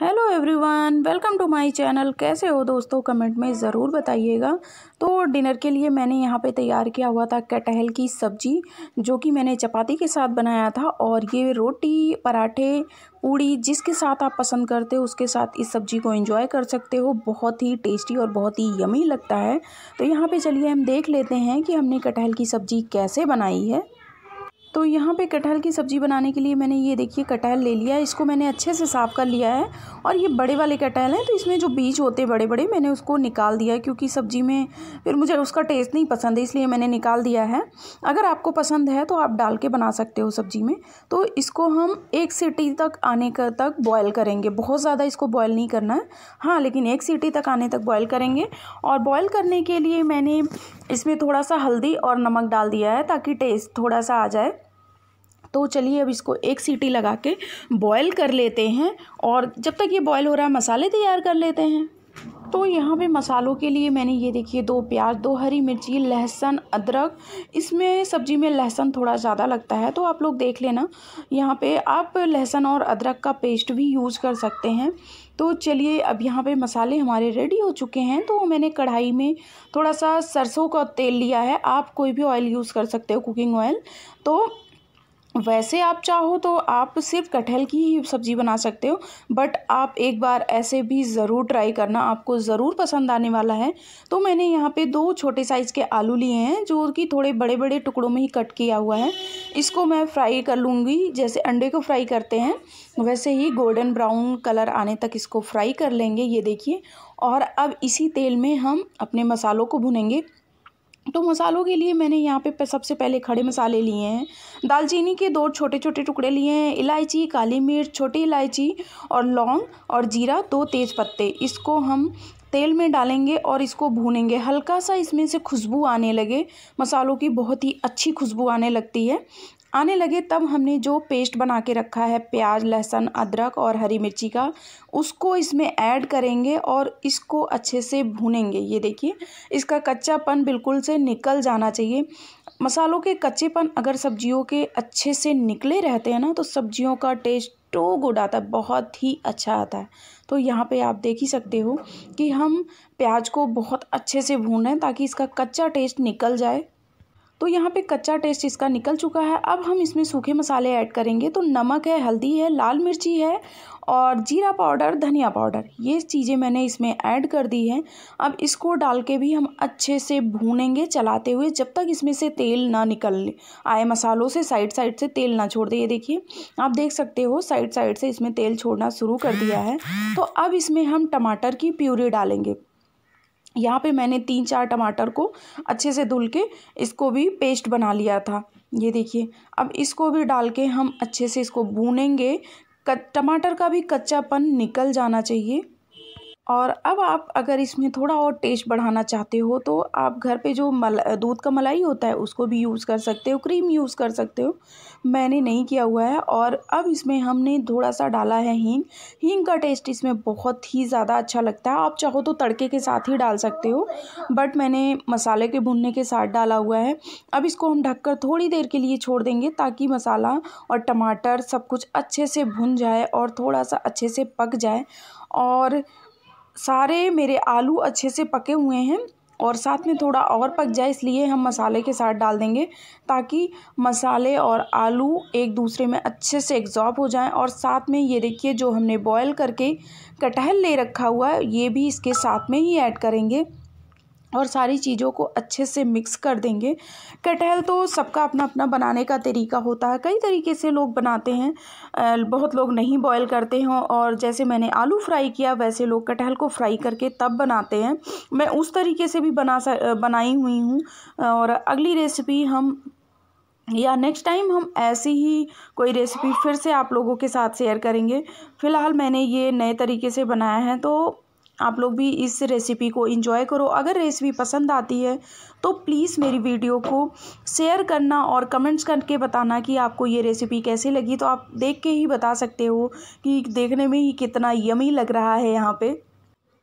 hello everyone welcome to my channel कैसे हो दोस्तों कमेंट में ज़रूर बताइएगा तो डिनर के लिए मैंने यहाँ पे तैयार किया हुआ था कटहल की सब्जी जो कि मैंने चपाती के साथ बनाया था और ये रोटी पराठे पूड़ी जिसके साथ आप पसंद करते हो उसके साथ इस सब्जी को एंजॉय कर सकते हो बहुत ही टेस्टी और बहुत ही यमी लगता है तो यहाँ पर चलिए हम देख लेते हैं कि हमने कटहल की सब्ज़ी कैसे बनाई है तो यहाँ पे कटहल की सब्ज़ी बनाने के लिए मैंने ये देखिए कटहल ले लिया है इसको मैंने अच्छे से साफ़ कर लिया है और ये बड़े वाले कटहल हैं तो इसमें जो बीज होते हैं बड़े बड़े मैंने उसको निकाल दिया है क्योंकि सब्ज़ी में फिर मुझे उसका टेस्ट नहीं पसंद है इसलिए मैंने निकाल दिया है अगर आपको पसंद है तो आप डाल के बना सकते हो सब्ज़ी में तो इसको हम एक सीटी तक आने का तक बॉयल करेंगे बहुत ज़्यादा इसको बॉयल नहीं करना है हाँ लेकिन एक सीटी तक आने तक बॉयल करेंगे और बॉयल करने के लिए मैंने इसमें थोड़ा सा हल्दी और नमक डाल दिया है ताकि टेस्ट थोड़ा सा आ जाए तो चलिए अब इसको एक सीटी लगा के बॉयल कर लेते हैं और जब तक ये बॉयल हो रहा है मसाले तैयार कर लेते हैं तो यहाँ पे मसालों के लिए मैंने ये देखिए दो प्याज दो हरी मिर्ची लहसुन अदरक इसमें सब्ज़ी में लहसुन थोड़ा ज़्यादा लगता है तो आप लोग देख लेना यहाँ पे आप लहसुन और अदरक का पेस्ट भी यूज़ कर सकते हैं तो चलिए अब यहाँ पे मसाले हमारे रेडी हो चुके हैं तो मैंने कढ़ाई में थोड़ा सा सरसों का तेल लिया है आप कोई भी ऑयल यूज़ कर सकते हो कुकिंग ऑयल तो वैसे आप चाहो तो आप सिर्फ कटहल की ही सब्ज़ी बना सकते हो बट आप एक बार ऐसे भी ज़रूर ट्राई करना आपको ज़रूर पसंद आने वाला है तो मैंने यहाँ पे दो छोटे साइज़ के आलू लिए हैं जो कि थोड़े बड़े बड़े टुकड़ों में ही कट किया हुआ है इसको मैं फ्राई कर लूँगी जैसे अंडे को फ्राई करते हैं वैसे ही गोल्डन ब्राउन कलर आने तक इसको फ्राई कर लेंगे ये देखिए और अब इसी तेल में हम अपने मसालों को भुनेंगे तो मसालों के लिए मैंने यहाँ पे सबसे पहले खड़े मसाले लिए हैं दालचीनी के दो छोटे छोटे टुकड़े लिए हैं इलायची काली मिर्च छोटी इलायची और लौंग और जीरा दो तेज़ पत्ते इसको हम तेल में डालेंगे और इसको भूनेंगे हल्का सा इसमें से खुशबू आने लगे मसालों की बहुत ही अच्छी खुशबू आने लगती है आने लगे तब हमने जो पेस्ट बना के रखा है प्याज लहसुन अदरक और हरी मिर्ची का उसको इसमें ऐड करेंगे और इसको अच्छे से भूनेंगे ये देखिए इसका कच्चापन बिल्कुल से निकल जाना चाहिए मसालों के कच्चेपन अगर सब्जियों के अच्छे से निकले रहते हैं ना तो सब्जियों का टेस्ट सो तो गुड आता है बहुत ही अच्छा आता है तो यहाँ पे आप देख ही सकते हो कि हम प्याज को बहुत अच्छे से भूनें ताकि इसका कच्चा टेस्ट निकल जाए तो यहाँ पे कच्चा टेस्ट इसका निकल चुका है अब हम इसमें सूखे मसाले ऐड करेंगे तो नमक है हल्दी है लाल मिर्ची है और जीरा पाउडर धनिया पाउडर ये चीज़ें मैंने इसमें ऐड कर दी हैं अब इसको डाल के भी हम अच्छे से भूनेंगे चलाते हुए जब तक इसमें से तेल ना निकल आए मसालों से साइड साइड से तेल ना छोड़ दे ये देखिए आप देख सकते हो साइड साइड से इसमें तेल छोड़ना शुरू कर दिया है तो अब इसमें हम टमाटर की प्यूरी डालेंगे यहाँ पे मैंने तीन चार टमाटर को अच्छे से धुल के इसको भी पेस्ट बना लिया था ये देखिए अब इसको भी डाल के हम अच्छे से इसको भूनेंगे टमाटर का भी कच्चापन निकल जाना चाहिए और अब आप अगर इसमें थोड़ा और टेस्ट बढ़ाना चाहते हो तो आप घर पे जो मल दूध का मलाई होता है उसको भी यूज़ कर सकते हो क्रीम यूज़ कर सकते हो मैंने नहीं किया हुआ है और अब इसमें हमने थोड़ा सा डाला है हींग हींग का टेस्ट इसमें बहुत ही ज़्यादा अच्छा लगता है आप चाहो तो तड़के के साथ ही डाल सकते हो बट मैंने मसाले के भुनने के साथ डाला हुआ है अब इसको हम ढक थोड़ी देर के लिए छोड़ देंगे ताकि मसाला और टमाटर सब कुछ अच्छे से भुन जाए और थोड़ा सा अच्छे से पक जाए और सारे मेरे आलू अच्छे से पके हुए हैं और साथ में थोड़ा और पक जाए इसलिए हम मसाले के साथ डाल देंगे ताकि मसाले और आलू एक दूसरे में अच्छे से एग्ज़ॉर्ब हो जाएं और साथ में ये देखिए जो हमने बॉईल करके कटहल ले रखा हुआ है ये भी इसके साथ में ही ऐड करेंगे और सारी चीज़ों को अच्छे से मिक्स कर देंगे कटहल तो सबका अपना अपना बनाने का तरीका होता है कई तरीके से लोग बनाते हैं बहुत लोग नहीं बॉयल करते हैं और जैसे मैंने आलू फ्राई किया वैसे लोग कटहल को फ्राई करके तब बनाते हैं मैं उस तरीके से भी बना बनाई हुई हूँ और अगली रेसिपी हम या नेक्स्ट टाइम हम ऐसी ही कोई रेसिपी फिर से आप लोगों के साथ शेयर करेंगे फ़िलहाल मैंने ये नए तरीके से बनाया है तो आप लोग भी इस रेसिपी को इंजॉय करो अगर रेसिपी पसंद आती है तो प्लीज़ मेरी वीडियो को शेयर करना और कमेंट्स करके बताना कि आपको ये रेसिपी कैसी लगी तो आप देख के ही बता सकते हो कि देखने में ही कितना यमी लग रहा है यहाँ पे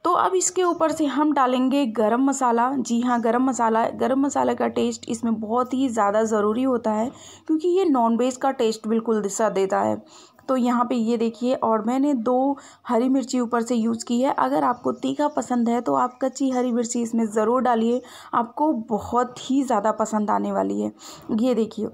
तो अब इसके ऊपर से हम डालेंगे गरम मसाला जी हाँ गरम मसाला गरम मसाला का टेस्ट इसमें बहुत ही ज़्यादा ज़रूरी होता है क्योंकि ये नॉन वेज का टेस्ट बिल्कुल दिशा देता है तो यहाँ पे ये देखिए और मैंने दो हरी मिर्ची ऊपर से यूज़ की है अगर आपको तीखा पसंद है तो आप कच्ची हरी मिर्ची इसमें ज़रूर डालिए आपको बहुत ही ज़्यादा पसंद आने वाली है ये देखिए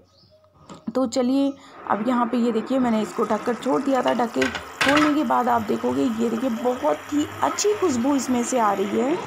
तो चलिए अब यहाँ पे ये देखिए मैंने इसको ढककर छोड़ दिया था ढके खोलने के बाद आप देखोगे ये देखिए बहुत ही अच्छी खुशबू इसमें से आ रही है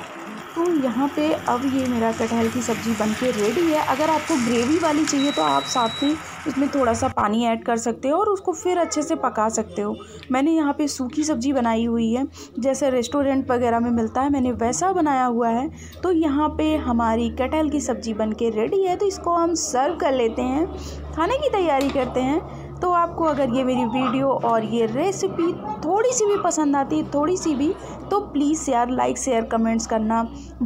तो यहाँ पे अब ये मेरा कटहल की सब्ज़ी बन के रेडी है अगर आपको ग्रेवी वाली चाहिए तो आप साथ में इसमें थोड़ा सा पानी ऐड कर सकते हो और उसको फिर अच्छे से पका सकते हो मैंने यहाँ पे सूखी सब्ज़ी बनाई हुई है जैसे रेस्टोरेंट वगैरह में मिलता है मैंने वैसा बनाया हुआ है तो यहाँ पर हमारी कटहल की सब्ज़ी बन के रेडी है तो इसको हम सर्व कर लेते हैं खाने की तैयारी करते हैं तो आपको अगर ये मेरी वीडियो और ये रेसिपी थोड़ी सी भी पसंद आती है थोड़ी सी भी तो प्लीज़ यार लाइक शेयर कमेंट्स करना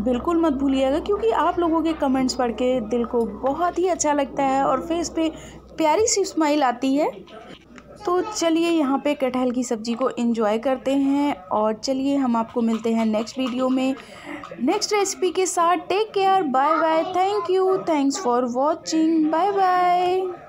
बिल्कुल मत भूलिएगा क्योंकि आप लोगों के कमेंट्स पढ़ के दिल को बहुत ही अच्छा लगता है और फेस पे प्यारी सी स्माइल आती है तो चलिए यहाँ पे कटहल की सब्ज़ी को इंजॉय करते हैं और चलिए हम आपको मिलते हैं नेक्स्ट वीडियो में नेक्स्ट रेसिपी के साथ take care bye bye thank you thanks for watching bye bye